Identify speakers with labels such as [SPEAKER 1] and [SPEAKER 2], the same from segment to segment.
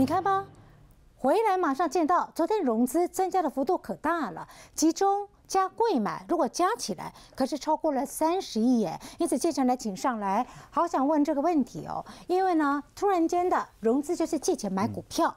[SPEAKER 1] 你看吧，回来马上见到，昨天融资增加的幅度可大了，集中加贵买，如果加起来可是超过了三十亿耶。因此接下来请上来，好想问这个问题哦，因为呢，突然间的融资就是借钱买股票，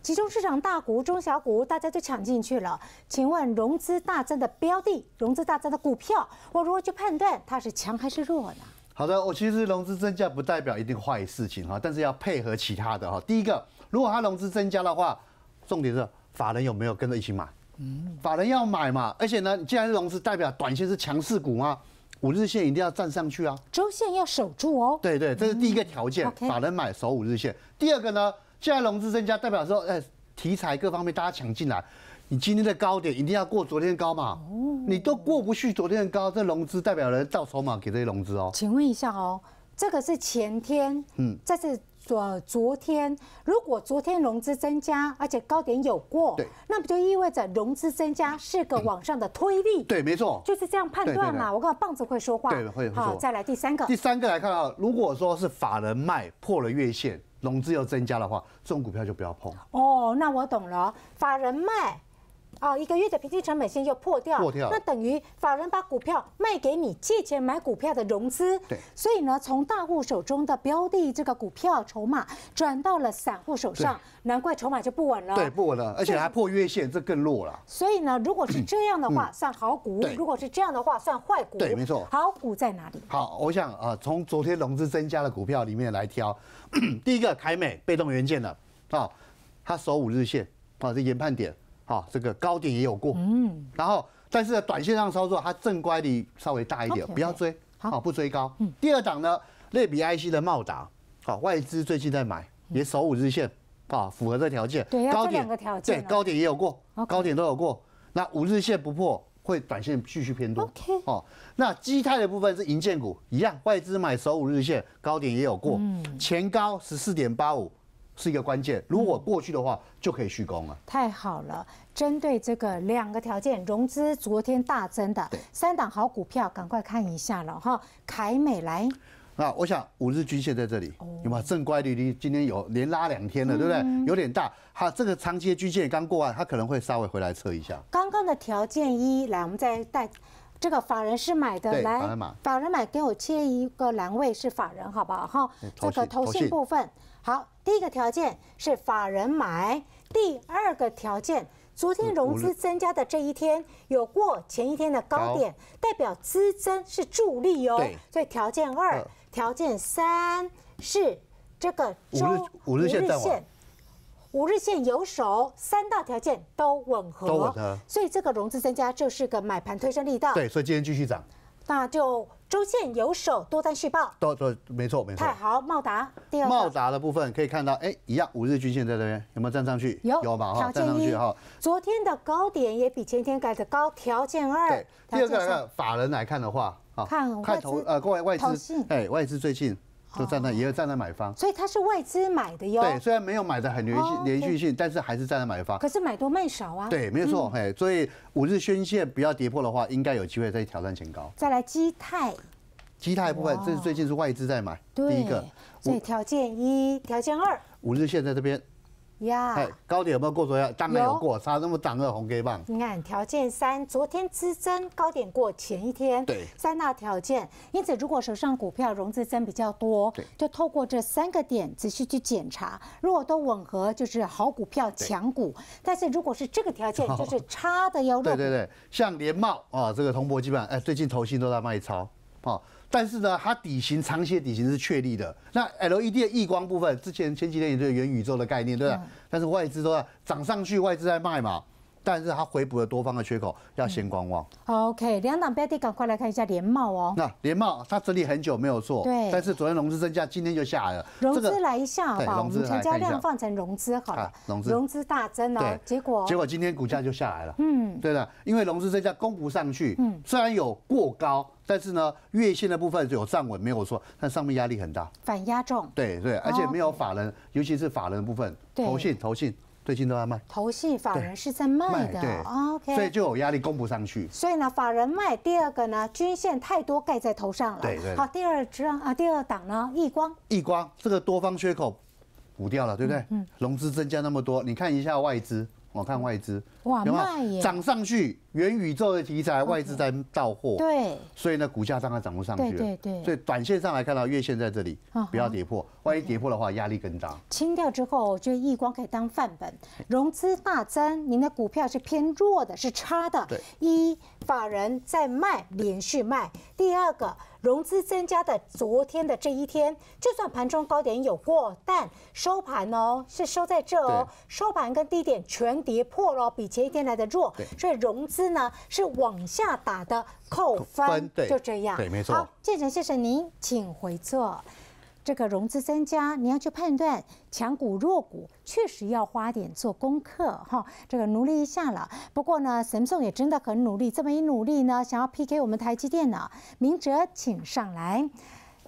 [SPEAKER 1] 集中市场大股、中小股，大家就抢进去了。请问融资大增的标的，融资大增的股票，我如何去判断它是强还是弱呢？
[SPEAKER 2] 好的，我其实融资增加不代表一定坏事情哈，但是要配合其他的哈，第一个。如果它融资增加的话，重点是法人有没有跟着一起买？嗯，法人要买嘛，而且呢，既然是融资，代表短线是强势股嘛，五日线一定要站上去啊，周线要守住哦。对对，这是第一个条件，法人买守五日线。第二个呢，既然融资增加，代表说，哎，题材各方面大家抢进来，你今天的高点一定要过昨天的高嘛。哦，你都过不去昨天的高，这融资代表人造筹码给这些融资哦。请
[SPEAKER 1] 问一下哦，这个是前天，嗯，这是。昨昨天，如果昨天融资增加，而且高点有过，那不就意味着融资增加是个往上的推力？对，没错，就是这样判断嘛。我靠，棒子会说话，对，会好，再来第三个。第三
[SPEAKER 2] 个来看啊，如果说是法人卖破了月线，融资又增加的话，这种股票就不要碰。
[SPEAKER 1] 哦，那我懂了，法人卖。哦，一个月的平均成本线又破掉，那等于法人把股票卖给你，借钱买股票的融资，对，所以呢，从大户手中的标的这个股票筹码转到了散户手上，难怪筹码就不稳了，对，不稳了，而且还
[SPEAKER 2] 破月线，这更弱了。
[SPEAKER 1] 所以呢，如果是这样的话，算好股；如果是这样的话，算坏股。对，没错。好股在哪里？
[SPEAKER 2] 好，我想啊，从昨天融资增加的股票里面来挑，第一个凯美被动元件的啊，它守五日线啊，这研判点。好，这个高点也有过，嗯，然后但是短线上操作，它正乖离稍微大一点，不要追，好，不追高。嗯，第二档呢，类比 I C 的茂达，好，外资最近在买，也守五日线，啊，符合这条件。对，高点两个条件。对，高点也有过，高点都有过，那五日线不破，会短线继续偏多。OK，好，那基泰的部分是银建股，一样，外资买守五日线，高点也有过，嗯，前高十四点八五。是一个关键。如果过去的话，就可以续工了。
[SPEAKER 1] 太好了！针对这个两个条件，融资昨天大增的三档好股票，赶快看一下了哈。凯美来，
[SPEAKER 2] 那我想五日均线在这里，有有正乖率？你今天有连拉两天了，对不对？有点大。哈，这个长期的均线刚过完，它可能会稍微回来测一下。
[SPEAKER 1] 刚刚的条件一来，我们再带这个法人是买的，来法人买，法人买给我切一个栏位是法人好不好？哈，这个头信部分好。第一个条件是法人买，第二个条件，昨天融资增加的这一天有过前一天的高点，代表资增是助力哦。所以条件二、条件三是这个周五日线、五日线有手，三大条件都吻合，都吻合。所以这个融资增加就是个买盘推升力道。对，
[SPEAKER 2] 所以今天继续涨。
[SPEAKER 1] 那就周线有手多单续报，
[SPEAKER 2] 都都没错没错。太
[SPEAKER 1] 好，茂达第二，茂
[SPEAKER 2] 达的部分可以看到，哎，一样五日均线在这边，有没有站上去？有有吧哈，站上去哈。
[SPEAKER 1] 昨天的高点也比前天改的高。条件二，第二个看
[SPEAKER 2] 法人来看的话，看看投呃，各位外资，哎，外资最近。都站在，也有站在买方，所
[SPEAKER 1] 以它是外资买的哟。对，
[SPEAKER 2] 虽然没有买的很连续连续性，但是还是站在买方。可
[SPEAKER 1] 是买多卖少啊？对，没有错。
[SPEAKER 2] 哎，所以五日均线不要跌破的话，应该有机会再挑战前高。
[SPEAKER 1] 再来，基泰，
[SPEAKER 2] 基泰部分这是最近是外资在买。第一个。
[SPEAKER 1] 所以条件一，条件二，
[SPEAKER 2] 五日线在这边。呀，高点有没有过？昨要当然有过，差那么涨个红 K 棒。
[SPEAKER 1] 你看条件三，昨天之争高点过前一天，对三大条件。因此，如果手上股票融资增比较多，对，就透过这三个点仔细去检查，如果都吻合，就是好股票强股。但是如果是这个条件，就是差的要。对对
[SPEAKER 2] 对，像联茂啊，这个铜箔基本上，哎，最近头先都在卖超啊。但是呢，它底型长期的底型是确立的。那 LED 的异光部分，之前前几天也是元宇宙的概念，对吧？但是外资都要涨上去，外资在卖嘛。但是它回补了多方的缺口，要先观望。
[SPEAKER 1] OK，两档标的赶快来看一下联茂哦。那
[SPEAKER 2] 联茂它整理很久没有做，对。但是昨天融资增加，今天就下来了。融资
[SPEAKER 1] 来一下吧，融资成交量放成融资好了。融资融资大增哦，结果结果
[SPEAKER 2] 今天股价就下来了。嗯，对的，因为融资增加供不上去，嗯，虽然有过高。但是呢，月线的部分只有站稳，没有错，但上面压力很大，
[SPEAKER 1] 反压重。
[SPEAKER 2] 对对，而且没有法人，尤其是法人部分，投信投信最近都在卖。
[SPEAKER 1] 投信法人是在卖的，对，OK。所以就有
[SPEAKER 2] 压力，供不上去。所
[SPEAKER 1] 以呢，法人卖。第二个呢，均线太多盖在头上了。对对。好，第二只啊，第二档呢，易光。
[SPEAKER 2] 易光，这个多方缺口补掉了，对不对？嗯。融资增加那么多，你看一下外资。我看外资
[SPEAKER 1] 哇卖耶涨
[SPEAKER 2] 上去，元宇宙的题材外资在到货，对，所以呢股价当然涨不上去，对对对。所以短线上来看到月线在这里不要跌破，万一跌破的话压力更大。
[SPEAKER 1] 清掉之后，我觉得光可以当范本，融资大增，您的股票是偏弱的，是差的。对，一法人在卖，连续卖。第二个。融资增加的昨天的这一天，就算盘中高点有过，但收盘哦是收在这哦，收盘跟低点全跌破了，比前一天来的弱，所以融资呢是往下打的扣分，就这样。对，没错。好，建成先生，您请回座。这个融资增加，你要去判断强股弱股，确实要花点做功课哈，这个努力一下了。不过呢，神颂也真的很努力，这么一努力呢，想要 PK 我们台积电呢，明哲请上来，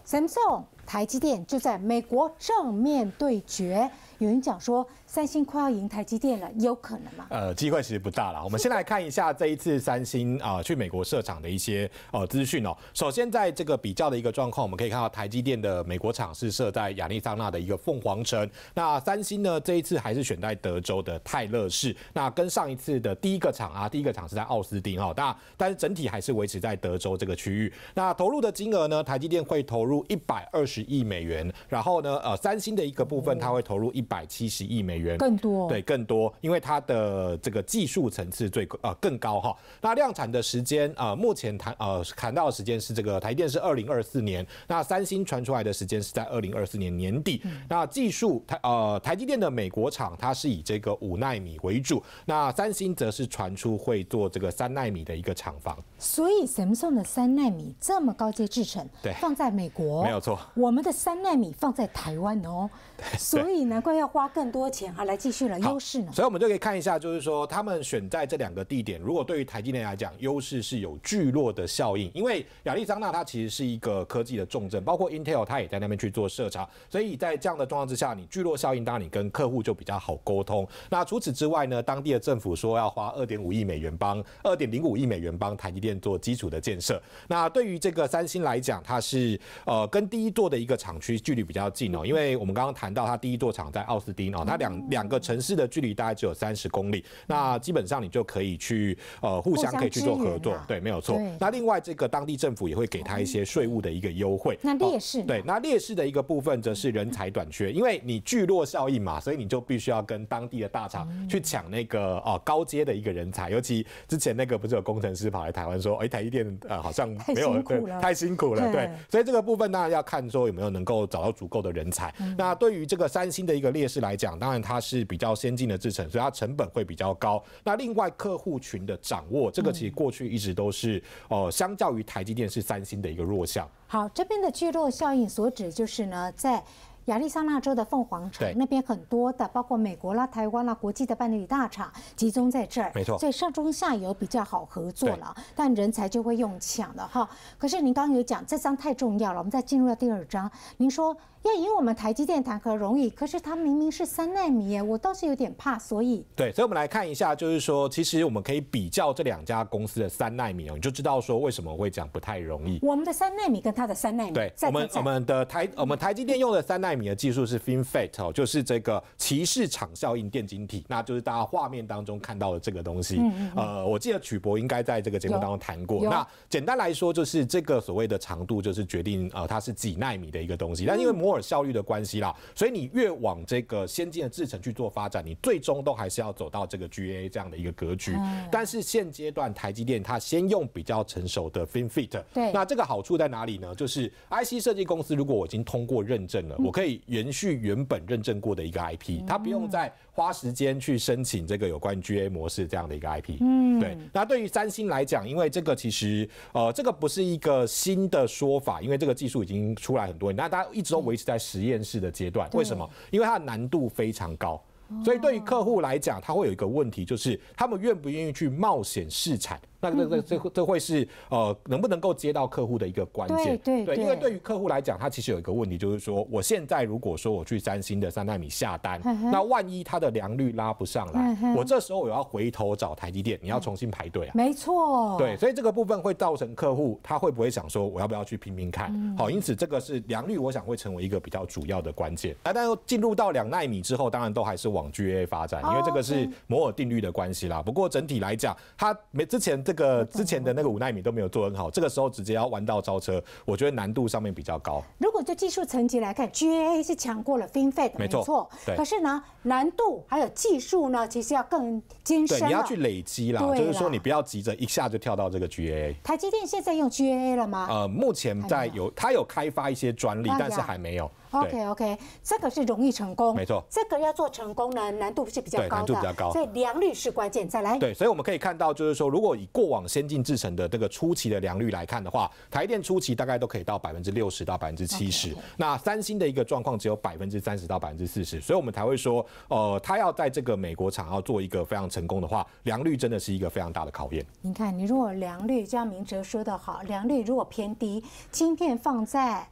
[SPEAKER 1] 神颂。台积电就在美国正面对决，有人讲说三星快要赢台积电了，有可能吗？
[SPEAKER 3] 呃，机会其实不大了。我们先来看一下这一次三星啊去美国设厂的一些呃资讯哦。首先，在这个比较的一个状况，我们可以看到台积电的美国厂是设在亚利桑那的一个凤凰城，那三星呢这一次还是选在德州的泰勒市。那跟上一次的第一个厂啊，第一个厂是在奥斯汀哦。那但是整体还是维持在德州这个区域。那投入的金额呢，台积电会投入一百二十。亿美元，然后呢？呃，三星的一个部分，它会投入一百七十亿美元，更多对更多，因为它的这个技术层次最呃更高哈。那量产的时间呃，目前谈呃谈到的时间是这个台电是二零二四年，那三星传出来的时间是在二零二四年年底。那技术台呃台积电的美国厂，它是以这个五纳米为主，那三星则是传出会做这个三纳米的一个厂房。
[SPEAKER 1] 所以，Samsung 的三纳米这么高阶制程，对放在美国没有错。我。我们的三纳米放在台湾哦，所以难怪要花更多钱啊来继续来优势
[SPEAKER 3] 呢。所以我们就可以看一下，就是说他们选在这两个地点，如果对于台积电来讲，优势是有聚落的效应。因为亚利桑那它其实是一个科技的重镇，包括 Intel 它也在那边去做设厂。所以在这样的状况之下，你聚落效应当然你跟客户就比较好沟通。那除此之外呢，当地的政府说要花二点五亿美元帮二点零五亿美元帮台积电做基础的建设。那对于这个三星来讲，它是呃跟第一座。的一个厂区距离比较近哦，因为我们刚刚谈到，它第一座厂在奥斯汀哦，它两两个城市的距离大概只有三十公里，那基本上你就可以去呃互相可以去做合作，对，没有错。那另外这个当地政府也会给他一些税务的一个优惠。那劣势对，那劣势的一个部分则是人才短缺，因为你聚落效应嘛，所以你就必须要跟当地的大厂去抢那个哦高阶的一个人才，尤其之前那个不是有工程师跑来台湾说，哎，台积电呃好像没有了，太辛苦了，对，所以这个部分呢要看说。有没有能够找到足够的人才？那对于这个三星的一个劣势来讲，当然它是比较先进的制程，所以它成本会比较高。那另外客户群的掌握，这个其实过去一直都是哦，相较于台积电是三星的一个弱项。
[SPEAKER 1] 好，这边的聚落效应所指就是呢，在。亚利桑那州的凤凰城那边很多的，包括美国啦、台湾啦，国际的半导体大厂集中在这儿，没错。所以上中下游比较好合作了，但人才就会用抢了哈。可是您刚刚有讲，这张太重要了，我们再进入到第二章。您说，因为我们台积电谈何容易，可是它明明是三纳米耶，我倒是有点怕。所以
[SPEAKER 3] 对，所以我们来看一下，就是说，其实我们可以比较这两家公司的三纳米哦，你就知道说为什么会讲不太容易。
[SPEAKER 1] 我们的三纳米跟它的三纳米，对，我们我
[SPEAKER 3] 们的台我们台积电用的三纳米。你的技术是 FinFET 哦，就是这个骑士场效应电晶体，那就是大家画面当中看到的这个东西。呃，我记得曲博应该在这个节目当中谈过。那简单来说，就是这个所谓的长度，就是决定呃它是几纳米的一个东西。但因为摩尔效率的关系啦，所以你越往这个先进的制程去做发展，你最终都还是要走到这个 GA 这样的一个格局。但是现阶段台积电它先用比较成熟的 FinFET。对。那这个好处在哪里呢？就是 IC 设计公司如果我已经通过认证了，我可以。延续原本认证过的一个 IP，它不用再花时间去申请这个有关 GA 模式这样的一个 IP。嗯，对。那对于三星来讲，因为这个其实呃，这个不是一个新的说法，因为这个技术已经出来很多年，那大家一直都维持在实验室的阶段。为什么？因为它的难度非常高，所以对于客户来讲，他会有一个问题，就是他们愿不愿意去冒险试产？那那那这这会是呃，能不能够接到客户的一个关键，对，因为对于客户来讲，他其实有一个问题，就是说我现在如果说我去三星的三纳米下单，那万一他的良率拉不上来，我这时候我要回头找台积电，你要重新排队啊。没
[SPEAKER 1] 错，对，
[SPEAKER 3] 所以这个部分会造成客户他会不会想说，我要不要去拼拼看？好，因此这个是良率，我想会成为一个比较主要的关键。那但是进入到两纳米之后，当然都还是往 GA 发展，因为这个是摩尔定律的关系啦。不过整体来讲，它没之前。这个之前的那个五纳米都没有做很好，这个时候直接要弯道超车，我觉得难度上面比较高。
[SPEAKER 1] 如果就技术层级来看，GAA 是抢过了 FinFET，没错，可是呢，难度还有技术呢，其实要更精深。对，你要去
[SPEAKER 3] 累积啦，就是说你不要急着一下就跳到这个 GAA。
[SPEAKER 1] 台积电现在用 GAA 了吗？呃，
[SPEAKER 3] 目前在有，它有开发一些专利，但是还没有。OK
[SPEAKER 1] OK，这个是容易成功，没错。这个要做成功呢，难度是比较高的。难度比较高，良率是关键。再来，对，
[SPEAKER 3] 所以我们可以看到，就是说，如果以过往先进制程的这个初期的良率来看的话，台电初期大概都可以到百分之六十到百分之七十。那三星的一个状况只有百分之三十到百分之四十，所以我们才会说，呃，他要在这个美国厂要做一个非常成功的话，良率真的是一个非常大的考验。
[SPEAKER 1] 你看，你如果良率，就像明哲说的好，良率如果偏低，晶片放在。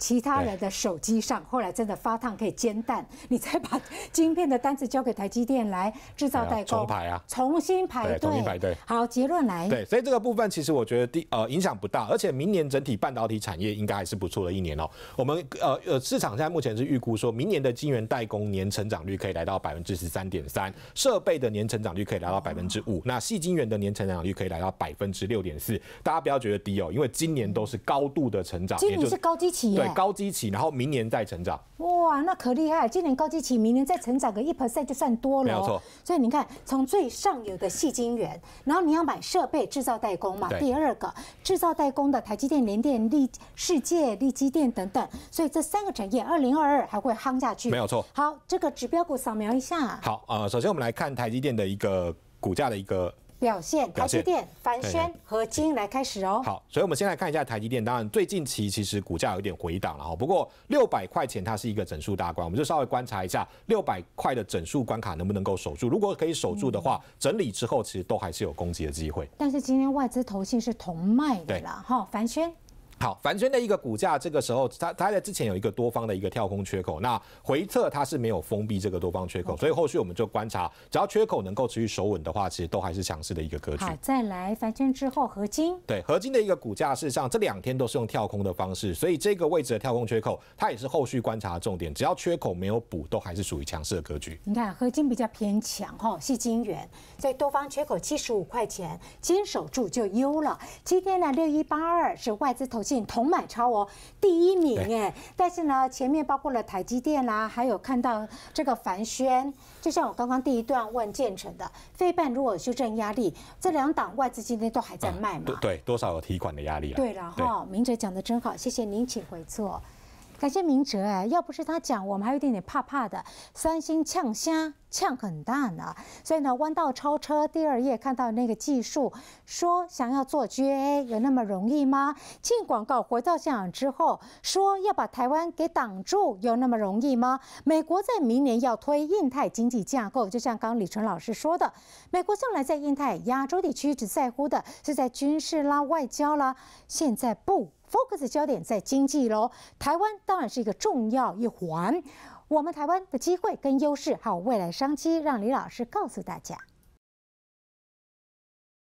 [SPEAKER 1] 其他人的手机上，后来真的发烫，可以煎蛋。你再把晶片的单子交给台积电来制造代工，重排啊，重新排队，重新排队。好，结论来。对，
[SPEAKER 3] 所以这个部分其实我觉得第呃影响不大，而且明年整体半导体产业应该还是不错的一年哦。我们呃呃市场现在目前是预估，说明年的晶圆代工年成长率可以来到百分之十三点三，设备的年成长率可以达到百分之五，那细晶圆的年成长率可以来到百分之六点四。大家不要觉得低哦，因为今年都是高度的成长，今年是高基企业。高基企，然后明年再成长。
[SPEAKER 1] 哇，那可厉害！今年高基企，明年再成长个一 percent 就算多了。没有错。所以你看，从最上游的细晶圆，然后你要买设备制造代工嘛。第二个制造代工的台积电、联电、立世界、立基电等等，所以这三个产业，二零二二还会夯下去。没有错。好，这个指标股扫描一下。
[SPEAKER 3] 好啊，首先我们来看台积电的一个股价的一个。
[SPEAKER 1] 表现，台积电、凡轩、和金来开始哦。好，
[SPEAKER 3] 所以我们先来看一下台积电，当然最近期其实股价有点回档了哈。不过六百块钱它是一个整数大关，我们就稍微观察一下六百块的整数关卡能不能够守住。如果可以守住的话，整理之后其实都还是有攻击的机会。
[SPEAKER 1] 但是今天外资投信是同卖的，啦，哈，凡轩。
[SPEAKER 3] 好，凡圈的一个股价，这个时候它它在之前有一个多方的一个跳空缺口，那回撤它是没有封闭这个多方缺口，所以后续我们就观察，只要缺口能够持续守稳的话，其实都还是强势的一个格局。好，
[SPEAKER 1] 再来凡圈之后，合金。
[SPEAKER 3] 对，合金的一个股价是上这两天都是用跳空的方式，所以这个位置的跳空缺口，它也是后续观察的重点，只要缺口没有补，都还是属于强势的格局。
[SPEAKER 1] 你看合金比较偏强哈，是金元，在多方缺口七十五块钱，坚守住就优了。今天呢六一八二是外资投。同买超哦，第一名哎，但是呢，前面包括了台积电啦，还有看到这个凡轩，就像我刚刚第一段问建成的，费半如果修正压力，这两档外资今天都还在卖嘛？
[SPEAKER 3] 对，多少有提款的压力啊？对，然后
[SPEAKER 1] 明哲讲的真好，谢谢您，请回座。感谢明哲哎，要不是他讲，我们还有点点怕怕的。三星呛虾呛很大呢，所以呢弯道超车第二页看到那个技术，说想要做 GA 有那么容易吗？进广告回到现场之后，说要把台湾给挡住有那么容易吗？美国在明年要推印太经济架构，就像刚李纯老师说的，美国向来在印太亚洲地区只在乎的是在军事啦、外交啦，现在不。Focus 焦点在经济喽，台湾当然是一个重要一环。我们台湾的机会跟优势，还有未来商机，让李老师告诉大家。